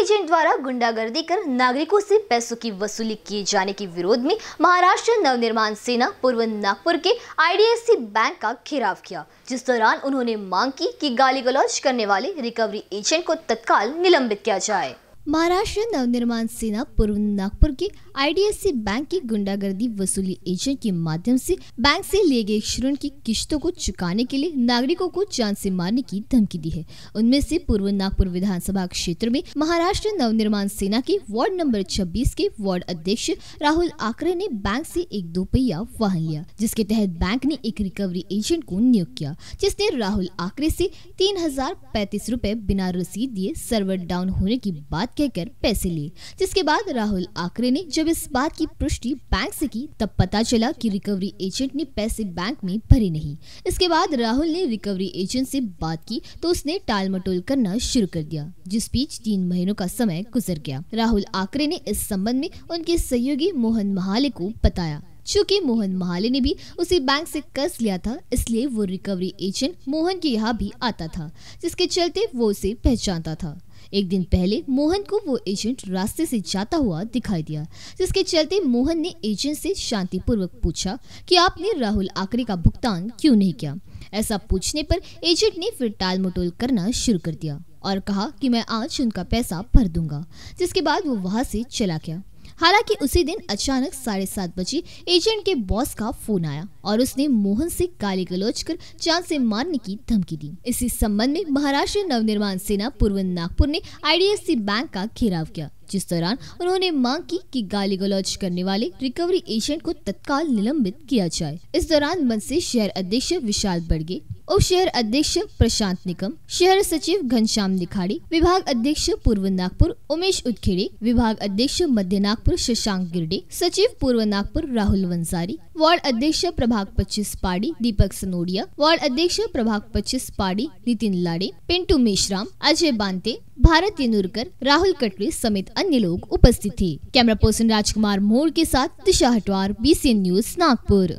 agent द्वारा गुंडागर्दी कर नागरिकों से पैसों की वसूली किए जाने के विरोध में महाराष्ट्र नवनिर्माण सेना पूर्व नागपुर के आईडीएफसी बैंक का घेराव किया जिस दौरान उन्होंने मांग की कि गाली गलौज करने वाले रिकवरी एजेंट को तत्काल निलंबित किया जाए महाराष्ट्र नवनिर्माण सेना पूर्व नागपुर के आईडीएससी बैंक की गुंडागर्दी वसूली एजेंट के माध्यम से बैंक से लिए गए ऋण की किश्तों को चुकाने के लिए नागरिकों को जान से मारने की धमकी दी है उनमें से पूर्व नागपुर विधानसभा क्षेत्र में महाराष्ट्र नवनिर्माण सेना के वार्ड नंबर छब्बीस के वार्ड अध्यक्ष राहुल आकरे ने बैंक ऐसी एक पहिया वाहन लिया जिसके तहत बैंक ने एक रिकवरी एजेंट को नियुक्त किया जिसने राहुल आकरे ऐसी तीन हजार बिना रसीद दिए सर्वर डाउन होने की बात बात कहकर पैसे लिए जिसके बाद राहुल आकरे ने जब इस बात की पुष्टि बैंक से की तब पता चला कि रिकवरी एजेंट ने पैसे बैंक में भरे नहीं इसके बाद राहुल ने रिकवरी एजेंट से बात की तो उसने टाल मटोल करना शुरू कर दिया जिस बीच तीन महीनों का समय गुजर गया राहुल आकरे ने इस संबंध में उनके सहयोगी मोहन महाले को बताया चूंकि मोहन महाले ने भी उसी बैंक से कर्ज लिया था इसलिए वो रिकवरी एजेंट मोहन के यहाँ भी आता था जिसके चलते वो उसे पहचानता था एक दिन पहले मोहन को वो एजेंट रास्ते से जाता हुआ दिखाई दिया जिसके चलते मोहन ने एजेंट से शांतिपूर्वक पूछा कि आपने राहुल आकरे का भुगतान क्यों नहीं किया ऐसा पूछने पर एजेंट ने फिर टाल मटोल करना शुरू कर दिया और कहा कि मैं आज उनका पैसा भर दूंगा जिसके बाद वो वहाँ से चला गया हालांकि उसी दिन अचानक साढ़े सात बजे एजेंट के बॉस का फोन आया और उसने मोहन से गाली गलोच कर चांद से मारने की धमकी दी इसी संबंध में महाराष्ट्र नवनिर्माण सेना पूर्व नागपुर ने आईडीएफसी बैंक का घेराव किया जिस दौरान उन्होंने मांग की कि गाली गलौज करने वाले रिकवरी एजेंट को तत्काल निलंबित किया जाए इस दौरान से शहर अध्यक्ष विशाल बड़गे और शहर अध्यक्ष प्रशांत निकम शहर सचिव घनश्याम निखाड़ी विभाग अध्यक्ष पूर्व नागपुर उमेश उत्खेड़े विभाग अध्यक्ष मध्य नागपुर शशांक गिरडे सचिव पूर्व नागपुर राहुल वंसारी वार्ड अध्यक्ष प्रभाग पच्चीस पाड़ी दीपक सनोडिया वार्ड अध्यक्ष प्रभाग पच्चीस पाड़ी नितिन लाड़े पिंटू मेश्राम अजय बांते भारत येनुरकर राहुल कटरे समेत अन्य लोग उपस्थित थे कैमरा पर्सन राजकुमार मोड़ के साथ दिशा हटवार बी न्यूज नागपुर